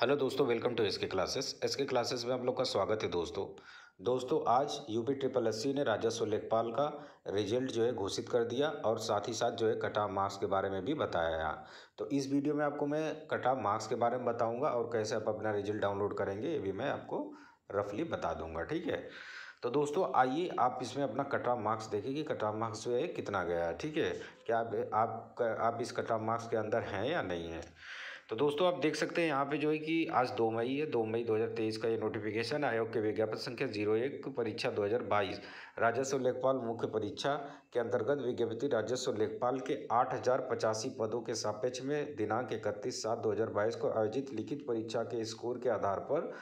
hello दोस्तों welcome to S K classes S K classes में आप लोग का स्वागत है दोस्तों दोस्तों आज यूपी ट्रिपल एस ने राजस्व लेखपाल का रिजल्ट जो है घोषित कर दिया और साथ ही साथ जो है कटा मार्क्स के बारे में भी बताया तो इस वीडियो में आपको मैं कटा मार्क्स के बारे में बताऊँगा और कैसे आप अपना रिजल्ट डाउनलोड करेंगे ये भी मैं आपको रफली बता दूंगा ठीक है तो दोस्तों आइए आप इसमें अपना कट ऑफ मार्क्स देखिए कि कट ऑफ मार्क्स जो है कितना गया है ठीक है क्या आप, आप, इस कट ऑफ मार्क्स के अंदर हैं या नहीं है तो दोस्तों आप देख सकते हैं यहाँ पे जो है कि आज दो मई है दो मई 2023 का ये नोटिफिकेशन आयोग के विज्ञापन संख्या जीरो एक परीक्षा 2022 राजस्व लेखपाल मुख्य परीक्षा के अंतर्गत विज्ञप्ति राजस्व लेखपाल के आठ पदों के सापेक्ष में दिनांक इकतीस सात दो को आयोजित लिखित परीक्षा के स्कोर के आधार पर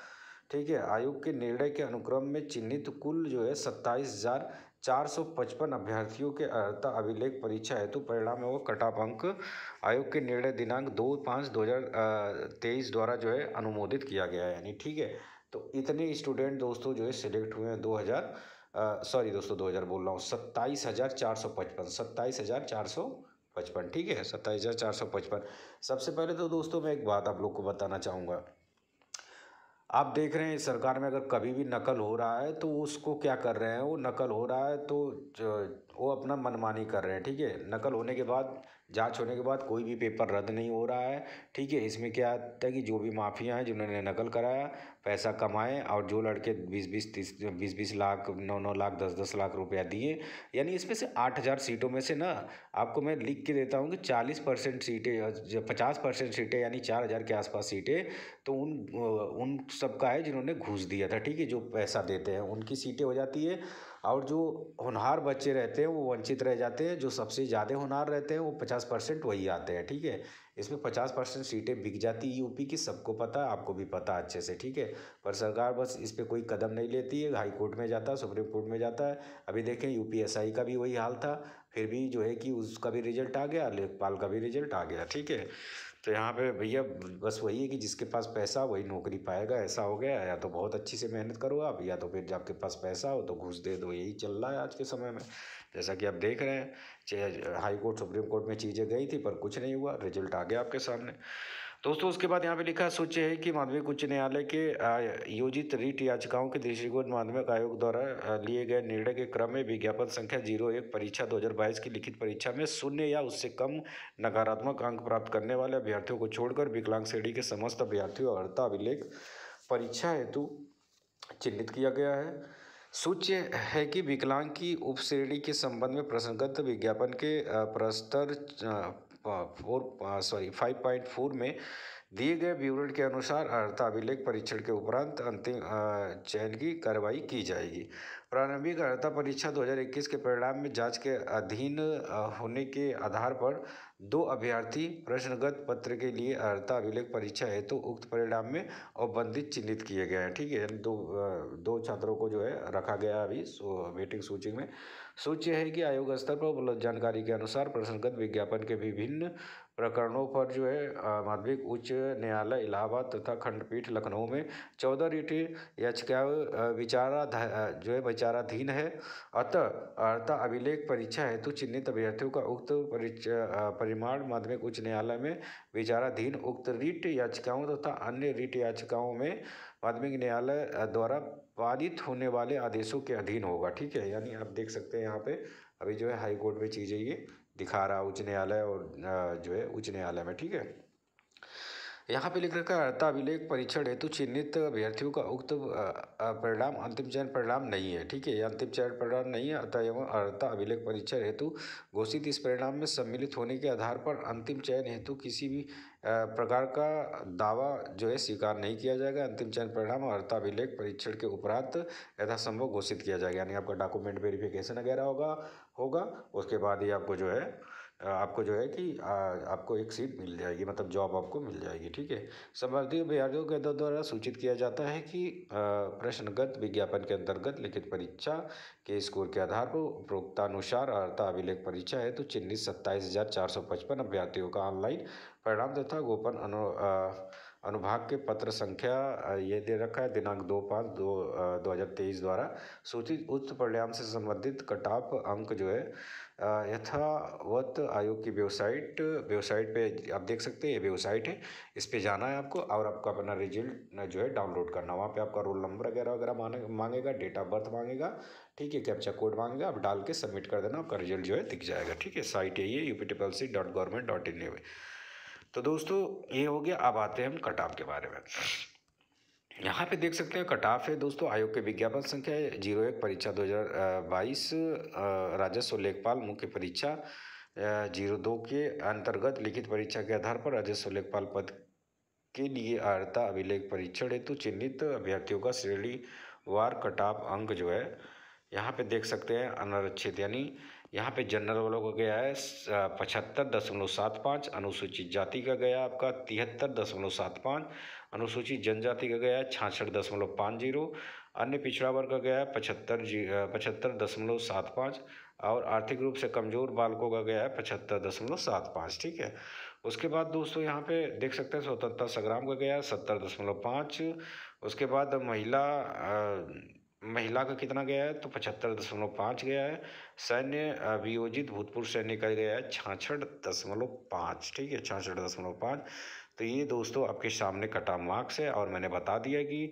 ठीक है आयोग के निर्णय के अनुक्रम में चिन्हित कुल जो है सत्ताईस हज़ार पचपन अभ्यर्थियों के अर्हता अभिलेख परीक्षा हेतु परिणाम एवं कटाप अंक आयोग के निर्णय दिनांक दो पाँच दो हज़ार तेईस द्वारा जो है अनुमोदित किया गया है यानी ठीक है तो इतने स्टूडेंट दोस्तों जो है सिलेक्ट हुए हैं दो हज़ार सॉरी दोस्तों दो हज़ार बोल रहा हूँ सत्ताईस हज़ार चार सौ पचपन सत्ताईस हज़ार चार सौ पचपन ठीक है सत्ताईस हज़ार चार सौ पचपन सबसे पहले तो दोस्तों मैं एक बात आप लोग को बताना चाहूँगा आप देख रहे हैं सरकार में अगर कभी भी नकल हो रहा है तो उसको क्या कर रहे हैं वो नकल हो रहा है तो वो अपना मनमानी कर रहे हैं ठीक है नकल होने के बाद जांच होने के बाद कोई भी पेपर रद्द नहीं हो रहा है ठीक है इसमें क्या आता है कि जो भी माफिया हैं जिन्होंने नकल कराया पैसा कमाए और जो लड़के बीस बीस तीस बीस बीस लाख नौ नौ लाख दस दस लाख रुपया दिए यानी इसमें से आठ हज़ार सीटों में से ना आपको मैं लिख के देता हूँ कि चालीस परसेंट सीटें पचास परसेंट सीटें यानी चार हज़ार के आसपास सीटें तो उन उन सब का है जिन्होंने घूस दिया था ठीक है जो पैसा देते हैं उनकी सीटें हो जाती है और जो होनहार बच्चे रहते हैं वो वंचित रह जाते हैं जो सबसे ज़्यादा होनहार रहते हैं वो पचास परसेंट वही आते हैं ठीक है इसमें पचास परसेंट सीटें बिक जाती है यूपी की सबको पता है आपको भी पता अच्छे से ठीक है पर सरकार बस इस पर कोई कदम नहीं लेती है हाई कोर्ट में जाता है सुप्रीम कोर्ट में जाता है अभी देखें यू का भी वही हाल था फिर भी जो है कि उसका भी रिजल्ट आ गया लेखपाल का भी रिजल्ट आ गया ठीक है तो यहाँ पे भैया बस वही है कि जिसके पास पैसा वही नौकरी पाएगा ऐसा हो गया या तो बहुत अच्छी से मेहनत करो आप या तो फिर आपके पास पैसा हो तो घुस दे दो यही चल रहा है आज के समय में जैसा कि आप देख रहे हैं हाई कोर्ट सुप्रीम कोर्ट में चीज़ें गई थी पर कुछ नहीं हुआ रिजल्ट आ गया आपके सामने दोस्तों उसके बाद यहाँ पे लिखा सूची है कि माध्यमिक उच्च न्यायालय के योजित रीट याचिकाओं के दृष्टिकोण माध्यमिक आयोग द्वारा लिए गए निर्णय के क्रम में विज्ञापन संख्या जीरो एक परीक्षा 2022 की लिखित परीक्षा में शून्य या उससे कम नकारात्मक अंक प्राप्त करने वाले अभ्यर्थियों को छोड़कर विकलांग श्रेणी के समस्त अभ्यर्थियों अर्ता अभिलेख परीक्षा हेतु चिन्हित किया गया है सूच्य है कि विकलांग की उपश्रेणी के संबंध में प्रसंगत विज्ञापन के प्रस्तर four sorry five point four में दिए गए विवरण के अनुसार अर्थ अभिलेख परीक्षण के उपरांत अंतिम चयन की कार्रवाई की जाएगी प्रारंभिक अर्हता परीक्षा 2021 के परिणाम में जांच के अधीन होने के आधार पर दो अभ्यर्थी प्रश्नगत पत्र के लिए अर्हता अभिलेख परीक्षा हेतु तो उक्त परिणाम में अवबंधित चिन्हित किए गए हैं ठीक है यानी दो दो छात्रों को जो है रखा गया अभी वेटिंग सूची में सूची है कि आयोग स्तर पर उपलब्ध जानकारी के अनुसार प्रश्नगत विज्ञापन के विभिन्न प्रकरणों पर जो है माध्यमिक उच्च न्यायालय इलाहाबाद तथा खंडपीठ लखनऊ में चौदह रिट याचिका विचारा जो है विचाराधीन है अतः अर्था अभिलेख परीक्षा हेतु चिन्हित अभ्यर्थियों का उक्त परिमाण माध्यमिक उच्च न्यायालय में विचाराधीन उक्त रिट याचिकाओं तथा अन्य रिट याचिकाओं में माध्यमिक न्यायालय द्वारा पारित होने वाले आदेशों के अधीन होगा ठीक है यानी आप देख सकते हैं यहाँ पे अभी जो है हाई कोर्ट में चीज़ें ये दिखा रहा उच्च न्यायालय और जो है उच्च न्यायालय में ठीक है यहाँ पे लिख रखा है अभिलेख परीक्षण हेतु चिन्हित अभ्यर्थियों का उक्त परिणाम अंतिम चयन परिणाम नहीं है ठीक है यह अंतिम चयन परिणाम नहीं है अतः एवं अर्ता अभिलेख परीक्षण हेतु घोषित इस परिणाम में सम्मिलित होने के आधार पर अंतिम चयन हेतु किसी भी प्रकार का दावा जो है स्वीकार नहीं किया जाएगा अंतिम चयन परिणाम और अर्थाभिलेख परीक्षण के उपरांत यथासंभव घोषित किया जाएगा यानी आपका डॉक्यूमेंट वेरिफिकेशन वगैरह होगा होगा उसके बाद ही आपको जो है आपको जो है कि आपको एक सीट मिल जाएगी मतलब जॉब आपको मिल जाएगी ठीक है संभावित अभ्यर्थियों के द्वारा सूचित किया जाता है कि प्रश्नगत विज्ञापन के अंतर्गत लिखित परीक्षा के स्कोर के आधार पर उपरोक्तानुसार अर्थात अभिलेख परीक्षा है तो चिन्हित सत्ताईस हज़ार चार सौ पचपन अभ्यर्थियों का ऑनलाइन परिणाम तथा गोपन अनु अनुभाग के पत्र संख्या ये दे रखा है दिनांक दो पाँच दो दो हज़ार तेईस द्वारा सूचित उच्च परिणाम से संबंधित कटाप अंक जो है यथावत आयोग की वेबसाइट वेबसाइट पे आप देख सकते हैं ये वेबसाइट है इस पर जाना है आपको और आपको अपना रिजल्ट जो है डाउनलोड करना वहाँ पे आपका रोल नंबर वगैरह वगैरह मांगेगा डेट ऑफ बर्थ मांगेगा ठीक है कैप्चा कोड मांगेगा आप डाल के सबमिट कर देना आपका रिजल्ट जो है दिख जाएगा ठीक है साइट यही है U P T P C dot government dot in तो दोस्तों ये हो गया अब आते हैं हम कटाव के बारे में यहाँ पे देख सकते हैं कटाफ है दोस्तों आयोग के विज्ञापन संख्या जीरो एक परीक्षा 2022 राजस्व लेखपाल मुख्य परीक्षा जीरो दो के अंतर्गत लिखित परीक्षा के आधार पर राजस्व लेखपाल पद के लिए अर्हता अभिलेख परीक्षण हेतु चिन्हित अभ्यर्थियों का श्रेणी वार कटाप अंक जो है यहाँ पे देख सकते हैं अनारक्षित यानी यहाँ पे जनरल वालों का गया है पचहत्तर दशमलव सात पाँच अनुसूचित जाति का गया आपका तिहत्तर दशमलव सात पाँच अनुसूचित जनजाति का गया है छाछठ दशमलव पाँच जीरो अन्य पिछड़ा वर्ग का गया है पचहत्तर जी पचहत्तर दशमलव सात पाँच और आर्थिक रूप से कमज़ोर बालकों का गया है पचहत्तर दशमलव सात पाँच ठीक है उसके बाद दोस्तों यहाँ पे देख सकते हैं स्वतंत्रता संग्राम का गया है सत्तर दशमलव पाँच उसके बाद महिला महिला का कितना गया है तो पचहत्तर दशमलव पाँच गया है सैन्य अभियोजित भूतपूर्व सैन्य का गया है छाछठ दशमलव पाँच ठीक है छाछठ दशमलव पाँच तो ये दोस्तों आपके सामने कटा मार्क्स है और मैंने बता दिया कि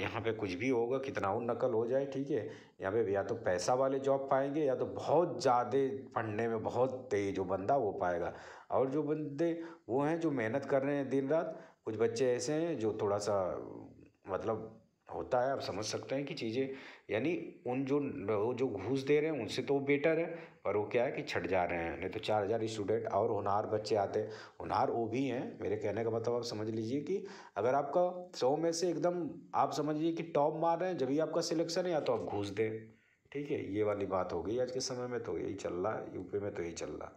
यहाँ पे कुछ भी होगा कितना उन नकल हो जाए ठीक है यहाँ पे या तो पैसा वाले जॉब पाएंगे या तो बहुत ज़्यादा पढ़ने में बहुत तेज जो बंदा वो पाएगा और जो बंदे वो हैं जो मेहनत कर रहे हैं दिन रात कुछ बच्चे ऐसे हैं जो थोड़ा सा मतलब होता है आप समझ सकते हैं कि चीज़ें यानी उन जो वो जो घूस दे रहे हैं उनसे तो बेटर है पर वो क्या है कि छट जा रहे हैं नहीं तो चार हज़ार स्टूडेंट और होनहार बच्चे आते होनहार वो भी हैं मेरे कहने का मतलब आप समझ लीजिए कि अगर आपका सौ में से एकदम आप समझिए कि टॉप मार रहे हैं जब भी आपका सिलेक्शन है या तो आप घूस दें ठीक है ये वाली बात हो गई आज के समय में तो यही चल रहा है यूपी में तो यही चल रहा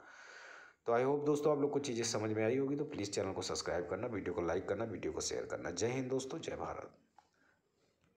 तो आई होप दोस्तों आप लोग को चीज़ें समझ में आई होगी तो प्लीज़ चैनल को सब्सक्राइब करना वीडियो को लाइक करना वीडियो को शेयर करना जय हिंद दोस्तों जय भारत